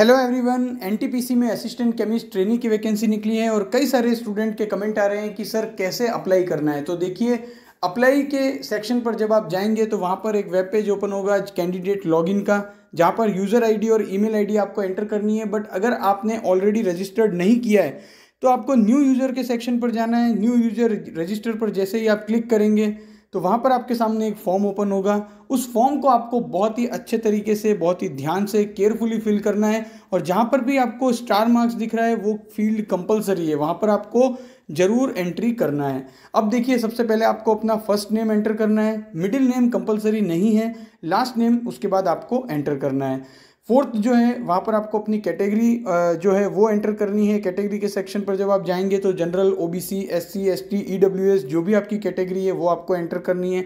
hello everyone NTPC में assistant chemist training की vacancy निकली है और कई सारे स्टूडेंट के कमेंट आ रहे हैं कि सर कैसे अप्लाई करना है तो देखिए अप्लाई के सेक्शन पर जब आप जाएंगे तो वहाँ पर एक वेब पेज ओपन होगा कैंडिडेट लॉगिन का जहाँ पर यूज़र आईडी और ईमेल आईडी आपको एंटर करनी है बट अगर आपने ऑलरेडी रजिस्टर्ड नहीं किया है तो आपको न्यू यूज़र के सेक्शन पर जाना है न्यू यूज़र रजिस्टर पर जैसे ही आप क्लिक करेंगे तो वहाँ पर आपके सामने एक फॉर्म ओपन होगा उस फॉर्म को आपको बहुत ही अच्छे तरीके से बहुत ही ध्यान से केयरफुली फिल करना है और जहाँ पर भी आपको स्टार मार्क्स दिख रहा है वो फील्ड कंपलसरी है वहाँ पर आपको ज़रूर एंट्री करना है अब देखिए सबसे पहले आपको अपना फर्स्ट नेम एंटर करना है मिडिल नेम कंपलसरी नहीं है लास्ट नेम उसके बाद आपको एंटर करना है फोर्थ जो है वहाँ पर आपको अपनी कैटेगरी जो है वो एंटर करनी है कैटेगरी के सेक्शन पर जब आप जाएंगे तो general OBC SC ST EWS जो भी आपकी कैटेगरी है वो आपको एंटर करनी है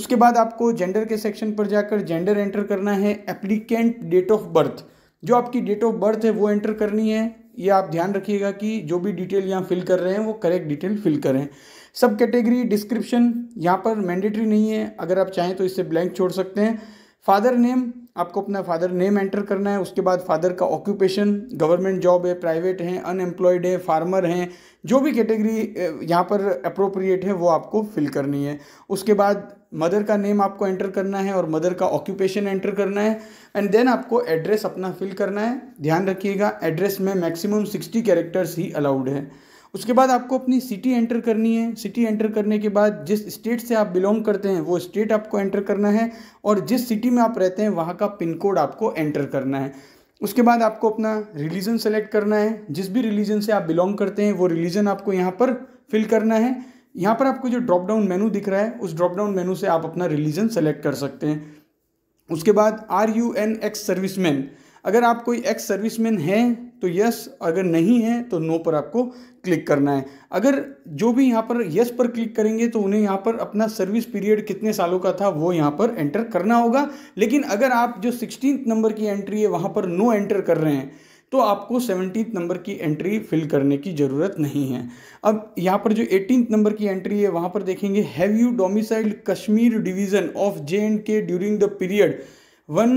उसके बाद आपको जेंडर के सेक्शन पर जाकर जेंडर एंटर करना है एप्लीकेंट डेट ऑफ बर्थ जो आपकी डेट ऑफ बर्थ है वो एंटर करनी है ये आप ध्यान रखिएगा कि जो भी डिटेल यहाँ फिल कर रहे हैं वो करेक्ट डिटेल फिल करें सब कैटेगरी डिस्क्रिप्शन यहाँ पर मैंडेटरी नहीं है अगर आप चाहें तो इसे ब्लैंक छोड़ सकते हैं फादर नेम आपको अपना फादर नेम एंटर करना है उसके बाद फादर का ऑक्यूपेशन गवर्नमेंट जॉब है प्राइवेट हैं अनएम्प्लॉयड है फार्मर हैं जो भी कैटेगरी eh, यहाँ पर अप्रोप्रिएट है वो आपको फिल करनी है उसके बाद मदर का नेम आपको एंटर करना है और मदर का ऑक्यूपेशन एंटर करना है एंड देन आपको एड्रेस अपना फिल करना है ध्यान रखिएगा एड्रेस में मैक्सिमम सिक्सटी कैरेक्टर्स ही अलाउड है उसके बाद आपको अपनी सिटी एंटर करनी है सिटी एंटर करने के बाद जिस स्टेट से आप बिलोंग करते हैं वो स्टेट आपको एंटर करना है और जिस सिटी में आप रहते हैं वहाँ का पिन कोड आपको एंटर करना है उसके बाद आपको अपना रिलीजन सेलेक्ट करना है जिस भी रिलीजन से आप बिलोंग करते हैं वो रिलीजन आपको यहाँ पर फिल करना है यहाँ पर आपको जो ड्रॉप डाउन मेनू दिख रहा है उस ड्रॉप डाउन मेनू से आप अपना रिलीजन सेलेक्ट कर सकते हैं उसके बाद are you an ex serviceman अगर आप कोई एक्स सर्विसमैन हैं तो यस अगर नहीं है तो नो पर आपको क्लिक करना है अगर जो भी यहाँ पर यस पर क्लिक करेंगे तो उन्हें यहाँ पर अपना सर्विस पीरियड कितने सालों का था वो यहाँ पर एंटर करना होगा लेकिन अगर आप जो सिक्सटीन नंबर की एंट्री है वहाँ पर नो एंटर कर रहे हैं तो आपको सेवनटीन नंबर की एंट्री फिल करने की ज़रूरत नहीं है अब यहाँ पर जो एटीन नंबर की एंट्री है वहाँ पर देखेंगे have you domiciled Kashmir division of J and K during the period one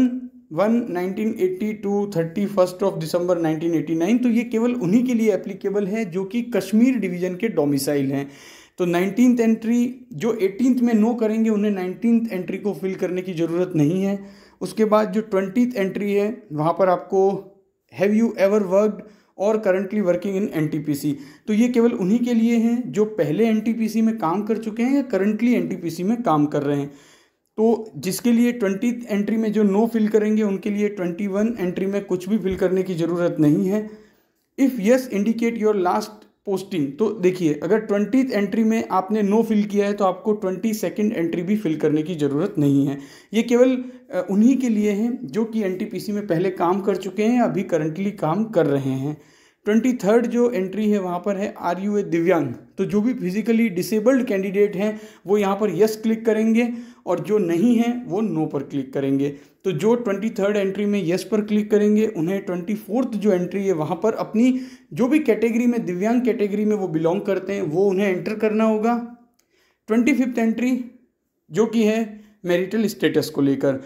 one nineteen eighty two thirty first of December nineteen eighty nine तो ये केवल उन्हीं के लिए एप्लीकेबल है जो कि कश्मीर डिवीजन के डोमिसाइल हैं तो नाइनटीन्थ एंट्री जो एटीनथ में नो करेंगे उन्हें नाइनटीन एंट्री को फिल करने की ज़रूरत नहीं है उसके बाद जो ट्वेंटी एंट्री है वहाँ पर आपको हैव यू एवर वर्कड और करंटली वर्किंग इन एन तो ये केवल उन्हीं के लिए हैं जो पहले एन में काम कर चुके हैं या करंटली एन में काम कर रहे हैं तो जिसके लिए ट्वेंटी एंट्री में जो नो फिल करेंगे उनके लिए ट्वेंटी वन एंट्री में कुछ भी फिल करने की ज़रूरत नहीं है if yes indicate your last posting तो देखिए अगर ट्वेंटी एंट्री में आपने नो फिल किया है तो आपको ट्वेंटी सेकेंड एंट्री भी फिल करने की ज़रूरत नहीं है ये केवल उन्हीं के लिए हैं जो कि एन में पहले काम कर चुके हैं अभी करंटली काम कर रहे हैं ट्वेंटी थर्ड जो एंट्री है वहाँ पर है आर यू ए दिव्यांग तो जो भी फिजिकली डिसेबल्ड कैंडिडेट हैं वो यहाँ पर यस क्लिक करेंगे और जो नहीं है वो नो पर क्लिक करेंगे तो जो ट्वेंटी थर्ड एंट्री में येस पर क्लिक करेंगे उन्हें ट्वेंटी फोर्थ जो एंट्री है वहाँ पर अपनी जो भी कैटेगरी में दिव्यांग कैटेगरी में वो बिलोंग करते हैं वो उन्हें एंटर करना होगा ट्वेंटी फिफ्थ एंट्री जो कि है मेरिटल स्टेटस को लेकर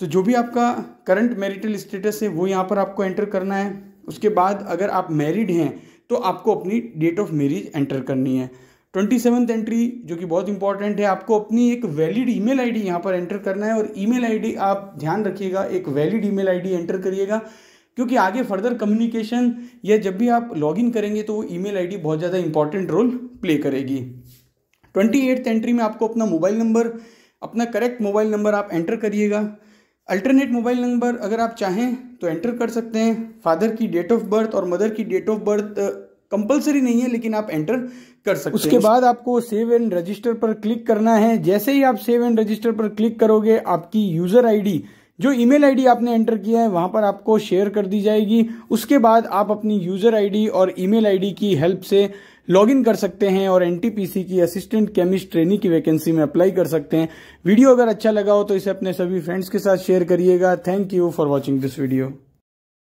तो जो भी आपका करंट मेरिटल स्टेटस है वो यहाँ पर आपको एंटर करना है उसके बाद अगर आप मैरिड हैं तो आपको अपनी डेट ऑफ मैरिज एंटर करनी है ट्वेंटी सेवन्थ एंट्री जो कि बहुत इंपॉर्टेंट है आपको अपनी एक वैलिड ईमेल आईडी यहाँ पर एंटर करना है और ईमेल आईडी आप ध्यान रखिएगा एक वैलिड ईमेल आईडी एंटर करिएगा क्योंकि आगे फर्दर कम्युनिकेशन या जब भी आप लॉगिन करेंगे तो वो ईमेल आईडी बहुत ज़्यादा इंपॉर्टेंट रोल प्ले करेगी ट्वेंटी एट्थ एंट्री में आपको अपना मोबाइल नंबर अपना करेक्ट मोबाइल नंबर आप एंटर करिएगा अल्टरनेट मोबाइल नंबर अगर आप चाहें तो एंटर कर सकते हैं फादर की डेट ऑफ बर्थ और मदर की डेट ऑफ बर्थ कंपलसरी नहीं है लेकिन आप एंटर कर सकते उसके हैं उसके बाद आपको सेव एंड रजिस्टर पर क्लिक करना है जैसे ही आप सेव एंड रजिस्टर पर क्लिक करोगे आपकी यूजर आईडी जो ईमेल आईडी आपने एंटर किया है वहां पर आपको शेयर कर दी जाएगी उसके बाद आप अपनी यूजर आईडी और ईमेल आईडी की हेल्प से लॉगिन कर सकते हैं और एनटीपीसी की असिस्टेंट केमिस्ट ट्रेनी की वैकेंसी में अप्लाई कर सकते हैं वीडियो अगर अच्छा लगा हो तो इसे अपने सभी फ्रेंड्स के साथ शेयर करिएगा thank you for watching this video